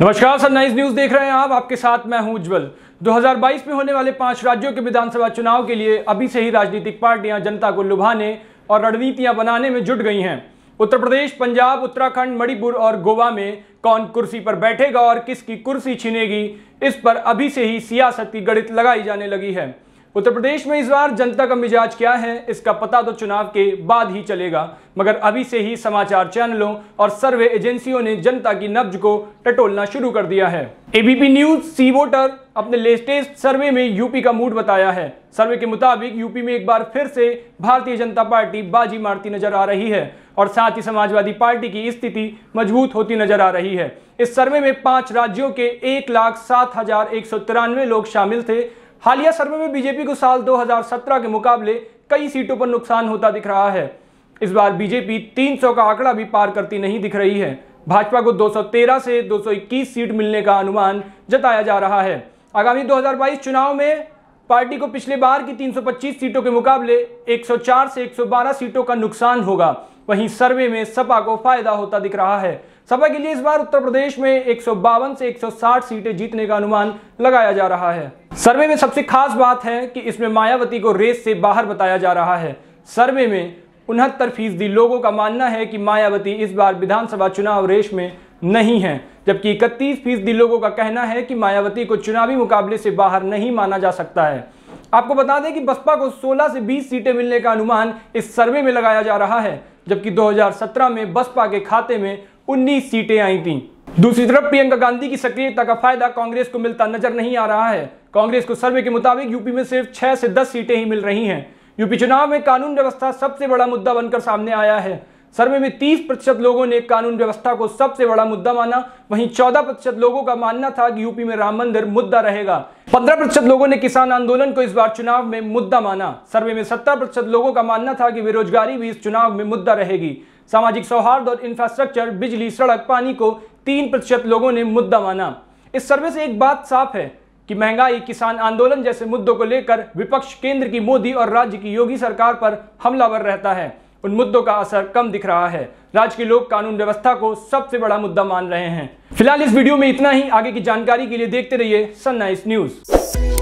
नमस्कार sir nice news देख रहे हैं आप आपके साथ मैं हूं उज्जवल 2022 में होने वाले पांच राज्यों के विधानसभा चुनाव के लिए अभी से ही राजनीतिक पार्टियां जनता को लुभाने और रणनीतियां बनाने में जुट गई हैं उत्तर प्रदेश पंजाब उत्तराखंड मणिपुर और गोवा में कौन कुर्सी पर बैठेगा और किसकी कुर्सी छीनेगी इस पर अभी से ही सियासत की गणित लगाई जाने लगी है उत्तर प्रदेश में इस बार जनता का मिजाज क्या है इसका पता तो चुनाव के बाद ही चलेगा मगर अभी से ही समाचार चैनलों और सर्वे एजेंसियों ने जनता की नब्ज को टटोलना शुरू कर दिया है एबीपी न्यूज सी वोटर अपने लेटेस्ट सर्वे में यूपी का मूड बताया है सर्वे के मुताबिक यूपी में एक बार फिर से भारतीय जनता पार्टी बाजी मारती नजर आ रही है और साथ ही समाजवादी पार्टी की स्थिति मजबूत होती नजर आ रही है इस सर्वे में पांच राज्यों के एक लाख सात हजार एक सौ तिरानवे लोग शामिल थे हालिया सर्वे में बीजेपी को साल 2017 के मुकाबले कई सीटों पर नुकसान होता दिख रहा है इस बार बीजेपी 300 का आंकड़ा भी पार करती नहीं दिख रही है भाजपा को 213 से 221 सीट मिलने का अनुमान जताया जा रहा है आगामी 2022 चुनाव में पार्टी को पिछले बार की 325 सीटों के मुकाबले 104 से 112 सीटों का नुकसान होगा वहीं सर्वे में सपा को फायदा होता दिख रहा है सपा के लिए इस बार उत्तर प्रदेश में एक से 160 सीटें जीतने का अनुमान लगाया जा रहा है सर्वे में सबसे खास बात है कि इसमें मायावती को रेस से बाहर बताया जा रहा है सर्वे में उनहत्तर फीसदी लोगों का मानना है कि मायावती इस बार विधानसभा चुनाव रेस में नहीं है जबकि इकतीस फीसदी लोगों का कहना है कि मायावती को चुनावी मुकाबले से बाहर नहीं माना जा सकता है आपको बता दें कि बसपा को 16 से 20 सीटें मिलने का अनुमान इस सर्वे में लगाया जा रहा है जबकि 2017 में बसपा के खाते में उन्नीस सीटें आई थी दूसरी तरफ प्रियंका गांधी की सक्रियता का फायदा कांग्रेस को मिलता नजर नहीं आ रहा है कांग्रेस को सर्वे के मुताबिक यूपी में सिर्फ छह से दस सीटें ही मिल रही हैं यूपी चुनाव में कानून व्यवस्था सबसे बड़ा मुद्दा बनकर सामने आया है सर्वे में 30 प्रतिशत लोगों ने कानून व्यवस्था को सबसे बड़ा मुद्दा माना वहीं 14 प्रतिशत लोगों का मानना था कि यूपी में राम मंदिर मुद्दा रहेगा 15 प्रतिशत लोगों ने किसान आंदोलन को इस बार चुनाव में मुद्दा माना सर्वे में 17 प्रतिशत लोगों का मानना था कि बेरोजगारी भी इस चुनाव में मुद्दा रहेगी सामाजिक सौहार्द और इंफ्रास्ट्रक्चर बिजली सड़क पानी को तीन प्रतिशत लोगों ने मुद्दा माना इस सर्वे से एक बात साफ है कि महंगाई किसान आंदोलन जैसे मुद्दों को लेकर विपक्ष केंद्र की मोदी और राज्य की योगी सरकार पर हमलावर रहता है उन मुद्दों का असर कम दिख रहा है राज्य के लोग कानून व्यवस्था को सबसे बड़ा मुद्दा मान रहे हैं फिलहाल इस वीडियो में इतना ही आगे की जानकारी के लिए देखते रहिए सन्नाइस न्यूज़